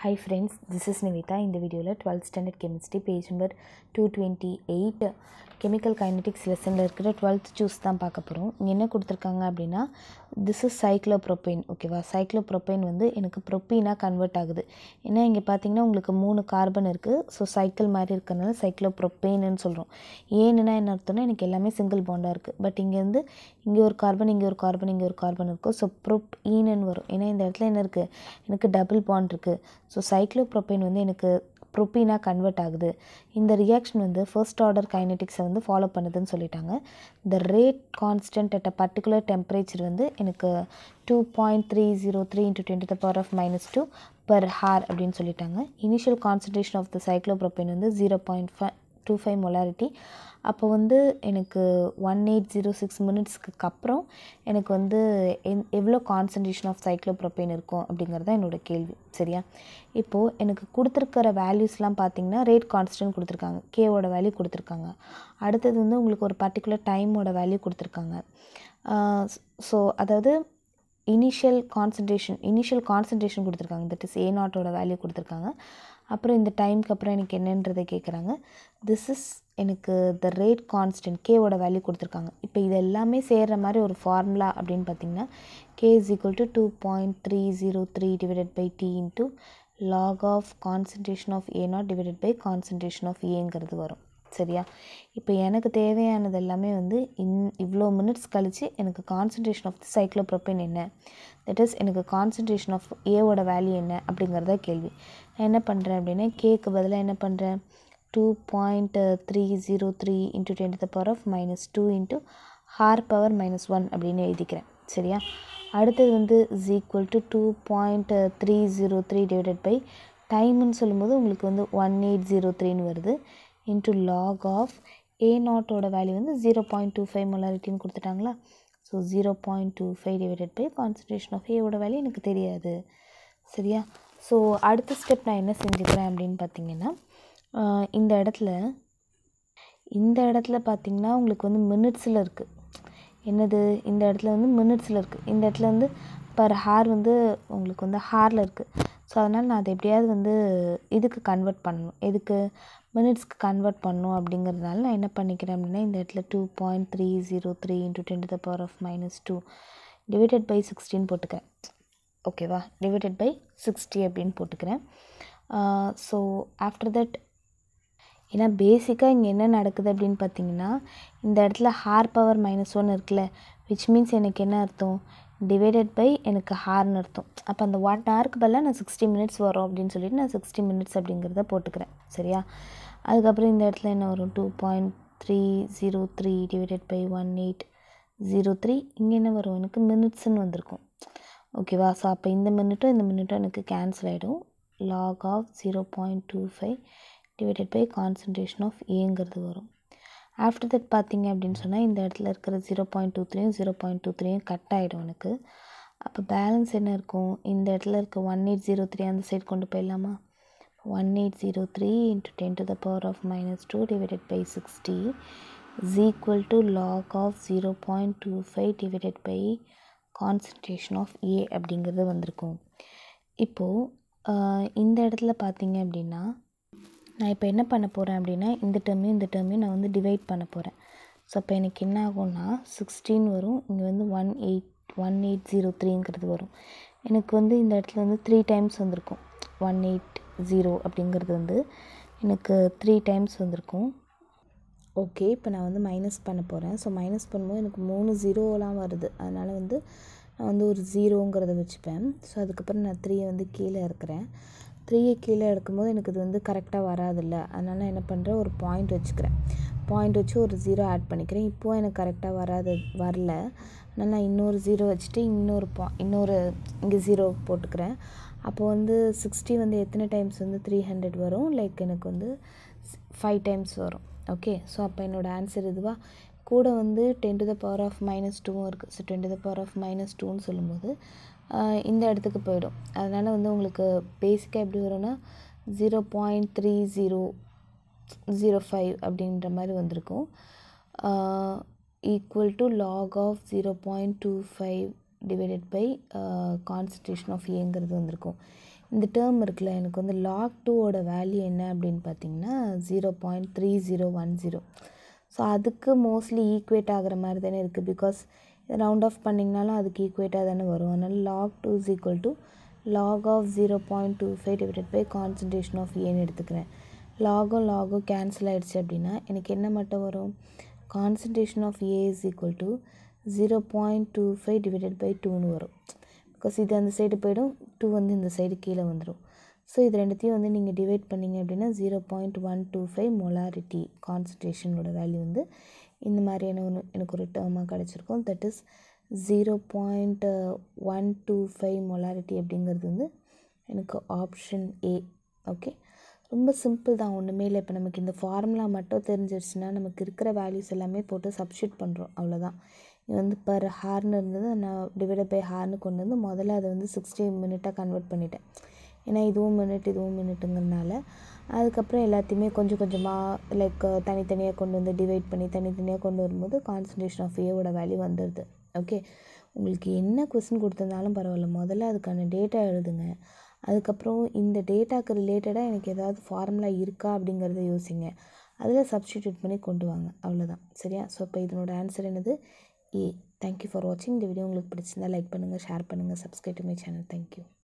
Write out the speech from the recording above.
high friends this is Nivitha இந்த வீடியோவில் twelfth standard chemistry page number two twenty eight chemical kinetics லெசனில் இருக்கிற twelfth juice தான் பார்க்க போகிறோம் இங்கே என்ன கொடுத்துருக்காங்க அப்படின்னா திஸ் இஸ் சைக்ளோப்ரொப்பைன் ஓகேவா சைக்ளோப்ரொப்பைன் வந்து எனக்கு ப்ரொப்பீனாக கன்வெர்ட் ஆகுது ஏன்னா இங்கே பார்த்தீங்கன்னா உங்களுக்கு மூணு கார்பன் இருக்குது ஸோ சைக்கிள் மாதிரி இருக்கிறனால சைக்ளோப்ரொப்பைன்னு சொல்கிறோம் ஏன்னா என்ன அர்த்தம்னா எனக்கு எல்லாமே சிங்கிள் பாண்டாக இருக்குது பட் இங்கேருந்து இங்கே ஒரு கார்பன் இங்கே ஒரு கார்பன் இங்கே ஒரு கார்பன் இருக்கும் ஸோ ப்ரொப் ஈனன் வரும் ஏன்னா இந்த இடத்துல என்ன இருக்குது எனக்கு டபுள் பாண்ட் இருக்குது ஸோ சைக்ளோப்ரோப்பைன் வந்து எனக்கு ப்ரொப்பீனாக கன்வெர்ட் ஆகுது இந்த ரியாக்ஷன் வந்து ஃபர்ஸ்ட் ஆர்டர் கைனட்டிக்ஸை வந்து ஃபாலோ பண்ணுதுன்னு சொல்லிட்டாங்க the rate constant at a particular temperature வந்து எனக்கு two point three zero three into twenty the power of minus two per hour அப்படின்னு சொல்லிட்டாங்க initial concentration of the cyclopropane வந்து zero point five two five molarity அப்போ வந்து எனக்கு one eight zero six மினிட்ஸ்க்கு அப்புறம் எனக்கு வந்து எந் எவ்வளோ கான்சன்ட்ரேஷன் ஆஃப் சைக்ளோப்ரோபேன் இருக்கும் அப்படிங்கிறது தான் என்னோடய கேள்வி சரியா இப்போது எனக்கு கொடுத்துருக்கிற வேல்யூஸ்லாம் பார்த்தீங்கன்னா ரேட் கான்ஸ்டன்ட் கொடுத்துருக்காங்க கேவோட வேல்யூ கொடுத்துருக்காங்க அடுத்தது வந்து உங்களுக்கு ஒரு பர்டிகுலர் டைமோட வேல்யூ கொடுத்துருக்காங்க ஸோ அதாவது இனிஷியல் கான்சன்ட்ரேஷன் இனிஷியல் கான்சன்ட்ரேஷன் கொடுத்துருக்காங்க தட் இஸ் ஏ நாட்டோட வேல்யூ கொடுத்துருக்காங்க அப்புறம் இந்த டைமுக்கு அப்புறம் எனக்கு என்னன்றதை கேட்குறாங்க திஸ் இஸ் எனக்கு த ரேட் கான்ஸ்டன்ட் கேவோட வேல்யூ கொடுத்துருக்காங்க இப்போ இது எல்லாமே சேர்கிற மாதிரி ஒரு ஃபார்முலா அப்படின்னு பார்த்தீங்கன்னா K is equal to two point three zero three divided by T in into log of concentration of A naught divided by concentration of ஏங்கிறது வரும் சரியா இப்போ எனக்கு தேவையானது எல்லாமே வந்து இன் இவ்வளோ மினிட்ஸ் கழித்து எனக்கு கான்சன்ட்ரேஷன் ஆஃப் தி சைக்ளோப்ரோப்பேன் என்ன தட் இஸ் எனக்கு கான்சன்ட்ரேஷன் ஆஃப் ஏவோட வேல்யூ என்ன அப்படிங்கிறத கேள்வி நான் என்ன பண்ணுறேன் அப்படின்னா கேக்கு பதிலாக என்ன பண்ணுறேன் two point three zero three into ten the power of minus two into hour power minus one அப்படின்னு எழுதிக்கிறேன் சரியா அடுத்தது வந்து is equal to two point three zero three divided by டைம்னு சொல்லும்போது உங்களுக்கு வந்து ஒன் எயிட் ஜீரோ த்ரீன்னு வருது இன்ட்டு லாக் ஆஃப் ஏ நாட்டோட வேல்யூ வந்து ஜீரோ பாயிண்ட் டூ ஃபைவ் மொலாரிட்டின்னு கொடுத்துட்டாங்களா so zero point two five divided by concentration of ஏவோட வேல்யூ எனக்கு தெரியாது சரியா ஸோ அடுத்த ஸ்டெப் நான் என்ன செஞ்சுக்கிறேன் அப்படின்னு பார்த்தீங்கன்னா இந்த இடத்துல இந்த இடத்துல பார்த்திங்கன்னா உங்களுக்கு வந்து மினிட்ஸில் இருக்குது என்னது இந்த இடத்துல வந்து மினிட்ஸில் இருக்குது இந்த இடத்துல வந்து பர் ஹார் வந்து உங்களுக்கு வந்து ஹாரில் இருக்குது ஸோ அதனால் நான் அதை எப்படியாவது வந்து இதுக்கு கன்வெர்ட் பண்ணணும் எதுக்கு மினிட்ஸ்க்கு கன்வெர்ட் பண்ணும் அப்படிங்கிறதுனால நான் என்ன பண்ணிக்கிறேன் அப்படின்னா இந்த இடத்துல two point three zero three into ten to the power of minus two divided by சிக்ஸ்டின்னு போட்டுக்கிறேன் ஓகேவா டிவைடட் பை சிக்ஸ்டி அப்படின்னு போட்டுக்கிறேன் ஸோ ஆஃப்டர் தட் ஏன்னா பேசிக்காக இங்கே என்ன நடக்குது அப்படின்னு பார்த்தீங்கன்னா இந்த இடத்துல ஹார் பவர் மைனஸ் ஒன் இருக்குல்ல விச் மீன்ஸ் எனக்கு என்ன அர்த்தம் டிவைடட் பை எனக்கு ஹார்னு அர்த்தம் அப்போ அந்த ஒன் ஹார்க்கு பதிலாக நான் சிக்ஸ்டி மினிட்ஸ் வரும் அப்படின்னு சொல்லிட்டு நான் சிக்ஸ்டி மினிட்ஸ் அப்படிங்கிறத போட்டுக்கிறேன் சரியா அதுக்கப்புறம் இந்த இடத்துல என்ன வரும் two point three zero three divided by one eight zero three இங்கே என்ன வரும் எனக்கு மினிட்ஸ்னு வந்திருக்கும் ஓகேவா ஸோ அப்போ இந்த மினிட்டும் இந்த மினிட்டும் எனக்கு கேன்சல் ஆகிடும் log of zero point two five divided by concentration of ஏங்கிறது வரும் ஆஃப்டர் தட் பார்த்திங்க அப்படின்னு சொன்னால் இந்த இடத்துல இருக்கிற ஜீரோ பாயிண்ட் டூ த்ரீயும் ஜீரோ பாயிண்ட் டூ த்ரீயும் கட் ஆகிடும் எனக்கு அப்போ பேலன்ஸ் என்ன இருக்கும் இந்த இடத்துல இருக்க ஒன் எயிட் ஜீரோ த்ரீ அந்த சைடு கொண்டு போயிடலாமா one eight zero three into ten to the power of minus two divided by sixty log of zero point two five divided by concentration of A அப்படிங்கிறது வந்திருக்கும் இப்போது இந்த இடத்துல பார்த்தீங்க அப்படின்னா நான் இப்போ என்ன பண்ண போகிறேன் அப்படின்னா இந்த டேர்மையும் இந்த டேர்மையும் நான் வந்து டிவைட் பண்ண போகிறேன் ஸோ அப்போ எனக்கு என்ன ஆகும்னா சிக்ஸ்டீன் வரும் இங்கே வந்து one eight one eight zero த்ரீங்கிறது வரும் எனக்கு வந்து இந்த இடத்துல வந்து த்ரீ டைம்ஸ் வந்திருக்கும் ஒன் எயிட் ஜீரோ அப்படிங்கிறது வந்து எனக்கு த்ரீ டைம்ஸ் வந்திருக்கும் ஓகே இப்போ நான் வந்து மைனஸ் பண்ண போகிறேன் ஸோ மைனஸ் பண்ணும்போது எனக்கு மூணு ஜீரோலாம் வருது அதனால் வந்து நான் வந்து ஒரு ஜீரோங்கிறத வச்சுப்பேன் ஸோ அதுக்கப்புறம் நான் த்ரீ வந்து கீழே இருக்கிறேன் த்ரீயை கீழே எடுக்கும்போது எனக்கு இது வந்து கரெக்டாக வராதில்ல அதனால் என்ன பண்ணுறேன் ஒரு பாயிண்ட் வச்சுக்கிறேன் பாயிண்ட் வச்சு ஒரு ஜீரோ ஆட் பண்ணிக்கிறேன் இப்போது எனக்கு கரெக்டாக வராது வரல அதனால் நான் இன்னொரு ஜீரோ வச்சுட்டு இன்னொரு பா இன்னொரு இங்கே ஜீரோ போட்டுக்கிறேன் அப்போது வந்து சிக்ஸ்டி வந்து எத்தனை டைம்ஸ் வந்து த்ரீ ஹண்ட்ரட் வரும் லைக் எனக்கு வந்து ஃபைவ் டைம்ஸ் வரும் ஓகே ஸோ அப்போ என்னோடய ஆன்சர் இதுவாக கூட வந்து ten to the power of minus டூவும் இருக்குது so ten to the power of minus டூன்னு சொல்லும்போது இந்த இடத்துக்கு போயிடும் அதனால் வந்து உங்களுக்கு பேசிக்காக எப்படி வரும்னா zero point three zero zero five அப்படின்ற மாதிரி வந்திருக்கும் equal to log of zero point two five divided by concentration of ஏங்கிறது வந்திருக்கும் இந்த டேர்ம் இருக்குல்ல எனக்கு வந்து லாக் டூவோட வேல்யூ என்ன அப்படின்னு பார்த்தீங்கன்னா zero point three zero one zero so அதுக்கு மோஸ்ட்லி ஈக்குவேட் ஆகிற மாதிரி தானே இருக்குது பிகாஸ் ரவுண்ட் ஆஃப் பண்ணிங்கனாலும் அதுக்கு ஈக்குவேட்டாக தானே வரும் அதனால் log two is equal to log of zero point two five divided by concentration of ஏன்னு எடுத்துக்கிறேன் லாகும் லாகும் கேன்சல் ஆகிடுச்சு அப்படின்னா எனக்கு என்ன மட்டும் வரும் concentration of A is equal to zero point two five divided by டூன்னு வரும் பிகாஸ் இது அந்த சைடு போயிடும் டூ வந்து இந்த சைடு கீழே வந்துடும் ஸோ இது ரெண்டுத்தையும் வந்து நீங்கள் டிவைட் பண்ணிங்க அப்படின்னா zero point one two five molarity கான்சன்ட்ரேஷனோட வேல்யூ வந்து இந்த மாதிரியான ஒன்று எனக்கு ஒரு டேர்மாக கிடச்சிருக்கும் that is zero point one two five molarity அப்படிங்கிறது வந்து எனக்கு ஆப்ஷன் ஏ ஓகே ரொம்ப சிம்பிள் தான் ஒன்றுமே இல்லை இப்போ நமக்கு இந்த ஃபார்முலா மட்டும் தெரிஞ்சிருச்சுன்னா நமக்கு இருக்கிற வேல்யூஸ் எல்லாமே போட்டு சப்ஷிட் பண்ணுறோம் அவ்வளோதான் இது வந்து பர் ஹார்னு இருந்தது நான் டிவைட் பை ஹார்னு கொண்டு வந்து முதல்ல அதை வந்து சிக்ஸ்டி மினிட்டாக கன்வெர்ட் பண்ணிட்டேன் ஏன்னா இதுவும் மின்னுட்டு இதுவும் மினிட்டுங்கிறனால அதுக்கப்புறம் எல்லாத்தையுமே கொஞ்சம் கொஞ்சமாக லைக் தனித்தனியாக கொண்டு வந்து டிவைட் பண்ணி தனித்தனியாக கொண்டு வரும்போது கான்சன்ட்ரேஷன் ஆஃப் ஏவோட வேல்யூ வந்துடுது ஓகே உங்களுக்கு என்ன கொஸ்டின் கொடுத்துருந்தாலும் பரவாயில்ல முதல்ல அதுக்கான டேட்டா எழுதுங்க அதுக்கப்புறம் இந்த டேட்டாவுக்கு ரிலேட்டடாக எனக்கு ஏதாவது ஃபார்முலா இருக்கா அப்படிங்கிறத யோசிங்க அதில் சப்ஸ்டிடியூட் பண்ணி கொண்டு வாங்க அவ்வளோதான் சரியா ஸோ இப்போ இதனோட ஆன்சர் என்னது ஏ தேங்க்யூ ஃபார் வாட்சிங் இந்த வீடியோ உங்களுக்கு பிடிச்சிருந்தா லைக் பண்ணுங்கள் ஷேர் பண்ணுங்கள் subscribe to my channel thank you